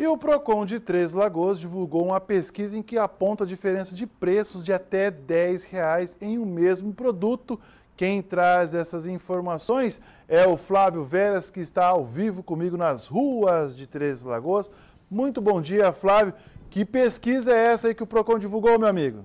E o Procon de Três Lagoas divulgou uma pesquisa em que aponta a diferença de preços de até R$ 10,00 em um mesmo produto. Quem traz essas informações é o Flávio Veras, que está ao vivo comigo nas ruas de Três Lagoas. Muito bom dia, Flávio. Que pesquisa é essa aí que o Procon divulgou, meu amigo?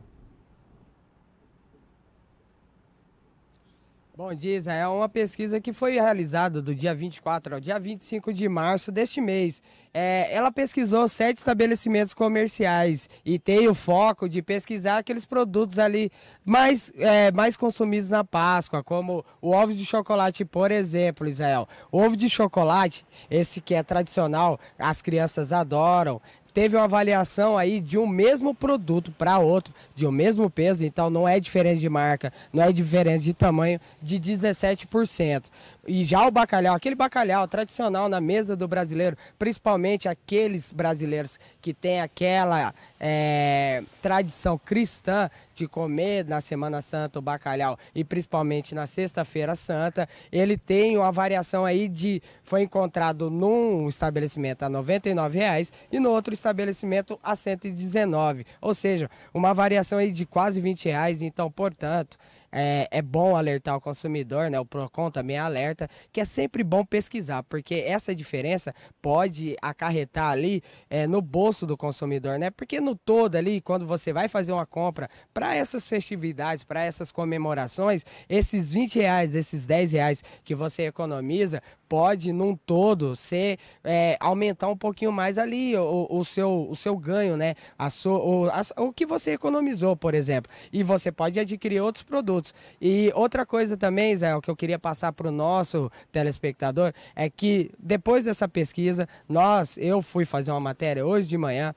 Bom dia, Israel. É uma pesquisa que foi realizada do dia 24 ao dia 25 de março deste mês. É, ela pesquisou sete estabelecimentos comerciais e tem o foco de pesquisar aqueles produtos ali mais, é, mais consumidos na Páscoa, como o ovo de chocolate, por exemplo, Israel. O ovo de chocolate, esse que é tradicional, as crianças adoram teve uma avaliação aí de um mesmo produto para outro, de um mesmo peso, então não é diferença de marca, não é diferença de tamanho de 17%. E já o bacalhau, aquele bacalhau tradicional na mesa do brasileiro, principalmente aqueles brasileiros que têm aquela é, tradição cristã de comer na Semana Santa o bacalhau e principalmente na Sexta-feira Santa, ele tem uma variação aí de foi encontrado num estabelecimento a R$ 99,00 e no outro estabelecimento a R$ 119, ou seja, uma variação aí de quase R$ 20, reais, então, portanto, é, é bom alertar o consumidor, né? O PROCON também alerta, que é sempre bom pesquisar, porque essa diferença pode acarretar ali é, no bolso do consumidor, né? Porque no todo ali, quando você vai fazer uma compra para essas festividades, para essas comemorações, esses 20 reais, esses 10 reais que você economiza, pode num todo ser é, aumentar um pouquinho mais ali o, o, seu, o seu ganho, né? A so, o, a, o que você economizou, por exemplo. E você pode adquirir outros produtos juntos. E outra coisa também, Isael, que eu queria passar para o nosso telespectador é que depois dessa pesquisa, nós, eu fui fazer uma matéria hoje de manhã,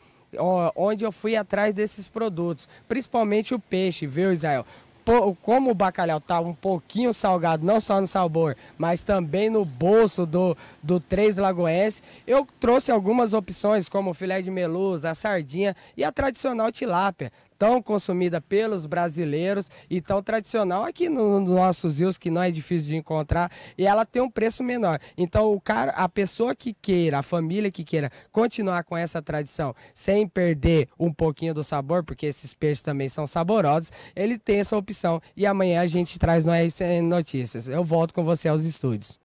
onde eu fui atrás desses produtos, principalmente o peixe, viu, Israel? como o bacalhau tá um pouquinho salgado, não só no sabor, mas também no bolso do, do Três Lagoense, eu trouxe algumas opções, como o filé de melusa, a sardinha e a tradicional tilápia tão consumida pelos brasileiros e tão tradicional aqui nos no nossos rios, que não é difícil de encontrar, e ela tem um preço menor. Então, o cara, a pessoa que queira, a família que queira continuar com essa tradição sem perder um pouquinho do sabor, porque esses peixes também são saborosos, ele tem essa opção. E amanhã a gente traz no RCN Notícias. Eu volto com você aos estúdios.